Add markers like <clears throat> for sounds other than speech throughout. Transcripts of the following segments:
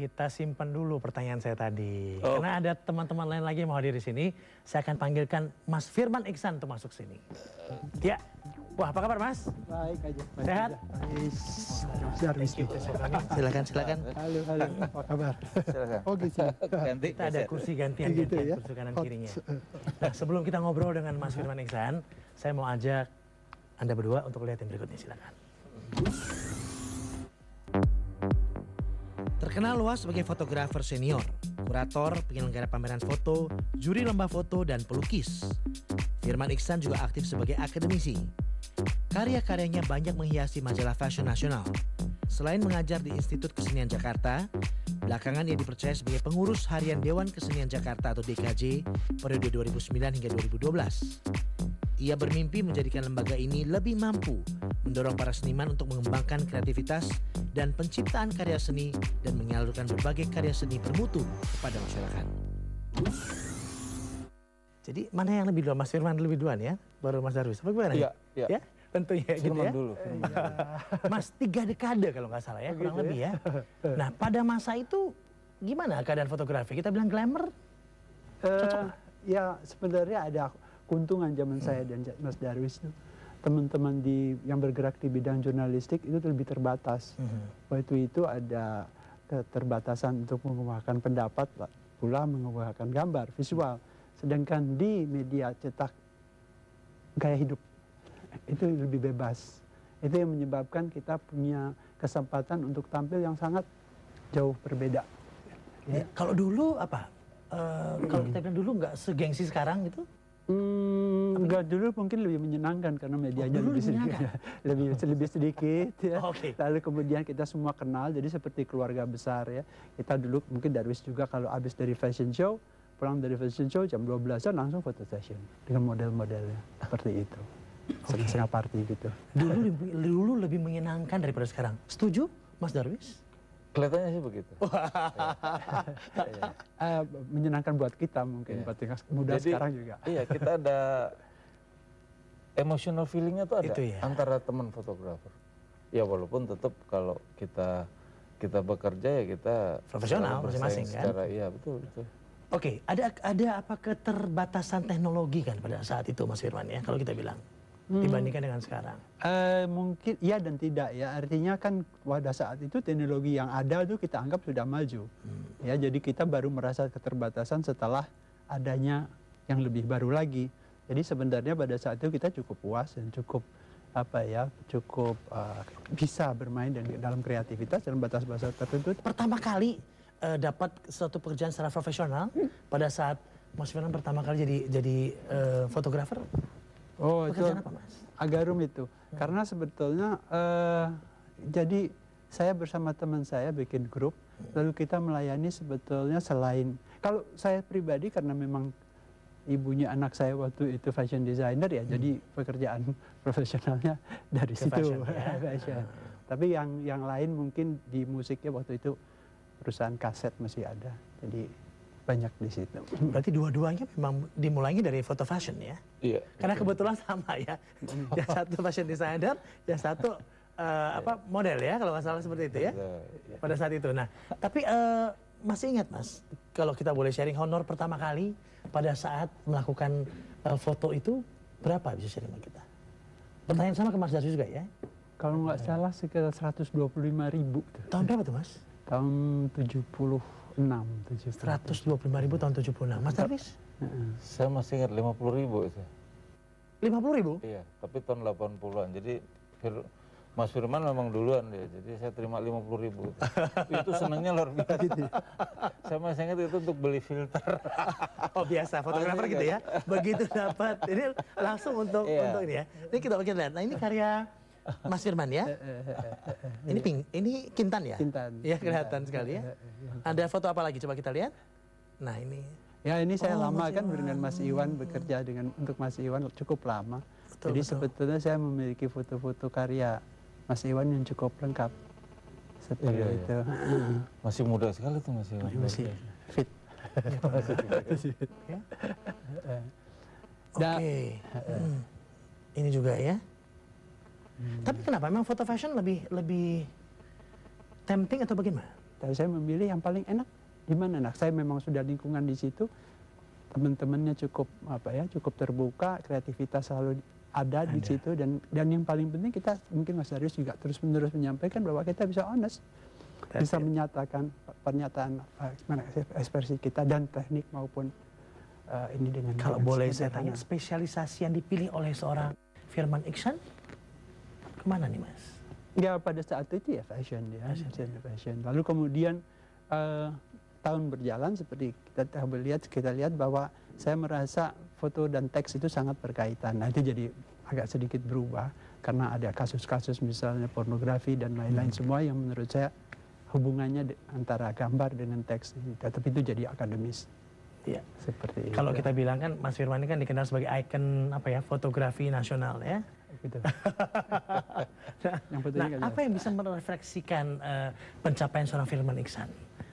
kita simpan dulu pertanyaan saya tadi. Oh. Karena ada teman-teman lain lagi yang mau hadir di sini. Saya akan panggilkan Mas Firman Iksan untuk masuk sini. Ya. Wah, apa kabar Mas? Baik aja. Baik Sehat? Baik. silakan, silakan. Halo, halo. Apa kabar? Silakan. Oke, silakan. Ganti, kita ada kursi gantian, gitu ya? kursi kanan kirinya. Nah, sebelum kita ngobrol dengan Mas Firman Iksan, saya mau ajak Anda berdua untuk lihat yang berikutnya, silakan. Terkenal luas sebagai fotografer senior, kurator, penyelenggara pameran foto, juri lomba foto, dan pelukis. Firman Iksan juga aktif sebagai akademisi. Karya-karyanya banyak menghiasi majalah fashion nasional. Selain mengajar di Institut Kesenian Jakarta, belakangan ia dipercaya sebagai pengurus harian Dewan Kesenian Jakarta atau DKJ periode 2009 hingga 2012. Ia bermimpi menjadikan lembaga ini lebih mampu mendorong para seniman untuk mengembangkan kreativitas dan penciptaan karya seni dan menyalurkan berbagai karya seni bermutu kepada masyarakat. Jadi mana yang lebih duluan? Mas Firman lebih duluan ya, baru Mas Darwis. Apa gimana? Iya, iya. Ya? Tentunya gitu Firman gitu ya. dulu. <laughs> mas tiga dekade kalau nggak salah ya, kurang gitu lebih ya. Nah pada masa itu gimana keadaan fotografi? Kita bilang glamour, eh, cocok? Uh, ya sebenarnya ada keuntungan zaman saya dan Mas Darwis itu teman-teman di yang bergerak di bidang jurnalistik itu lebih terbatas. Mhm. Waktu itu ada keterbatasan untuk mengemukakan pendapat, pula mengemukakan gambar visual. Sedangkan di media cetak gaya hidup itu lebih bebas. Itu yang menyebabkan kita punya kesempatan untuk tampil yang sangat jauh berbeda. Ya. kalau dulu apa? Uh, kalau kita bilang dulu nggak segengsi sekarang gitu? enggak hmm. dulu mungkin lebih menyenangkan karena medianya oh, lebih sedikit <laughs> lebih lebih sedikit ya. Lalu kemudian kita semua kenal jadi seperti keluarga besar ya. Kita dulu mungkin Darwis juga kalau habis dari fashion show pulang dari fashion show jam 12-an langsung foto fashion dengan model-modelnya seperti itu. Setengah okay. party gitu. Dulu dulu lebih menyenangkan daripada sekarang. Setuju, Mas Darwis? Kelihatannya sih begitu. uh, <laughs> menyenangkan buat kita mungkin, iya. buat yeah. muda Jadi, sekarang juga. Iya, kita ada emotional feelingnya tuh ada Itu ya. antara teman fotografer. Ya walaupun tetap kalau kita kita bekerja ya kita profesional masing-masing kan. iya betul betul. Oke, okay, ada ada apa keterbatasan teknologi kan pada saat itu Mas Firman ya kalau kita bilang hmm. dibandingkan dengan sekarang? Uh, mungkin ya dan tidak ya. Artinya kan pada saat itu teknologi yang ada itu kita anggap sudah maju. Hmm. Ya, jadi kita baru merasa keterbatasan setelah adanya yang lebih baru lagi. Jadi sebenarnya pada saat itu kita cukup puas dan cukup apa ya cukup uh, bisa bermain dan dalam kreativitas dalam batas-batas tertentu. Pertama kali uh, dapat suatu pekerjaan secara profesional pada saat Mas Firman pertama kali jadi jadi uh, fotografer Oh itu apa, mas? agak rumit itu hmm. karena sebetulnya uh, jadi saya bersama teman saya bikin grup hmm. lalu kita melayani sebetulnya selain kalau saya pribadi karena memang ibunya anak saya waktu itu fashion designer ya hmm. jadi pekerjaan <laughs> profesionalnya dari Ke situ fashion, ya. <laughs> tapi yang yang lain mungkin di musiknya waktu itu perusahaan kaset masih ada jadi banyak di situ. Berarti dua-duanya memang dimulai dari foto fashion ya? Iya. Karena kebetulan sama ya. Yang satu fashion designer, yang satu uh, apa iya. model ya kalau masalah seperti itu ya. Iya, iya. Pada saat itu. Nah, tapi uh, masih ingat mas, kalau kita boleh sharing honor pertama kali pada saat melakukan uh, foto itu berapa bisa sharing sama kita? Pertanyaan sama ke Mas Darsu juga ya? Kalau nggak salah sekitar 125 ribu. Tahun berapa tuh mas? Tahun 70 76 125 ribu tahun 76 Mas Darwis saya masih ingat 50 ribu itu 50 ribu? iya tapi tahun 80an jadi Mas Firman memang duluan dia, jadi saya terima 50 ribu. <laughs> itu senangnya luar biasa. saya masih ingat itu untuk beli filter. oh biasa, fotografer gitu ya. Begitu dapat, ini langsung untuk iya. untuk ini ya. Ini kita kita lihat. Nah ini karya Mas Firman ya. <laughs> Ini pink, ini Kintan ya? Kintan. Ya kelihatan sekali ya. Ada foto apa lagi coba kita lihat? Nah, ini. Ya, ini saya oh, lama kan Iwan. dengan Mas Iwan bekerja dengan untuk Mas Iwan cukup lama. Betul, Jadi betul. sebetulnya saya memiliki foto-foto karya Mas Iwan yang cukup lengkap. Seperti iya, iya. itu. Iya. <clears throat> Masih muda sekali tuh Mas Iwan. Masih iya. <laughs> fit. Oke. Okay. hmm. Ini juga ya. Hmm. Tapi kenapa? Memang foto fashion lebih lebih tempting atau bagaimana? Tapi saya memilih yang paling enak di mana enak. saya memang sudah lingkungan di situ teman-temannya cukup apa ya cukup terbuka kreativitas selalu ada, ada. di situ dan dan yang paling penting kita mungkin Mas Darius juga terus menerus menyampaikan bahwa kita bisa honest That's bisa it. menyatakan pernyataan eh, ekspresi kita dan teknik maupun uh, ini dengan kalau boleh saya tanya spesialisasi yang dipilih oleh seorang Firman Iksan kemana nih mas? Ya pada saat itu ya fashion ya, fashion. Fashion, ya. fashion. Lalu kemudian uh, tahun berjalan seperti kita lihat kita lihat bahwa saya merasa foto dan teks itu sangat berkaitan. Nanti jadi agak sedikit berubah karena ada kasus-kasus misalnya pornografi dan lain-lain hmm. semua yang menurut saya hubungannya antara gambar dengan teks. Tapi itu jadi akademis. Iya, Seperti Kalau itu. kita bilang kan Mas Firman ini kan dikenal sebagai ikon apa ya fotografi nasional ya. Gitu. <laughs> nah, nah apa yang bisa merefleksikan uh, pencapaian seorang Firman Iksan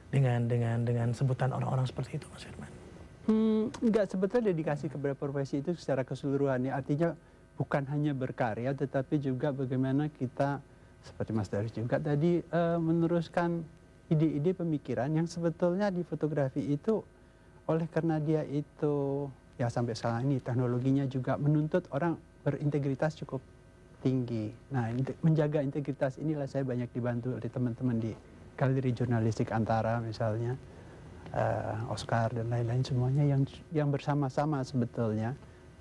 dengan dengan dengan sebutan orang-orang seperti itu, Mas Firman? Hmm, enggak sebetulnya dedikasi kepada profesi itu secara keseluruhannya artinya bukan hanya berkarya tetapi juga bagaimana kita seperti Mas Darius juga tadi uh, meneruskan ide-ide pemikiran yang sebetulnya di fotografi itu oleh karena dia itu ya sampai sekarang ini teknologinya juga menuntut orang berintegritas cukup tinggi. Nah, menjaga integritas inilah saya banyak dibantu oleh teman-teman di galeri jurnalistik antara misalnya uh, Oscar dan lain-lain semuanya yang yang bersama-sama sebetulnya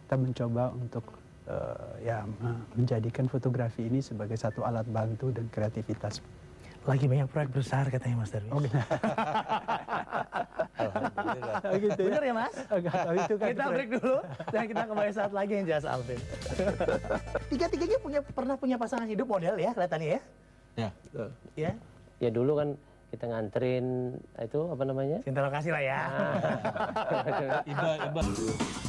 kita mencoba untuk uh, ya menjadikan fotografi ini sebagai satu alat bantu dan kreativitas. Lagi banyak proyek besar katanya Mas Darwis. Oh, <laughs> gitu ya. Bener ya mas? <laughs> Gak itu kan. Kita break dulu dan kita kembali saat lagi yang jelas Alvin. <laughs> Tiga-tiganya punya pernah punya pasangan hidup model ya kelihatannya ya? Ya. Ya. Ya dulu kan kita nganterin itu apa namanya? cinta lokasi lah ya. Ah. <laughs> iba, iba.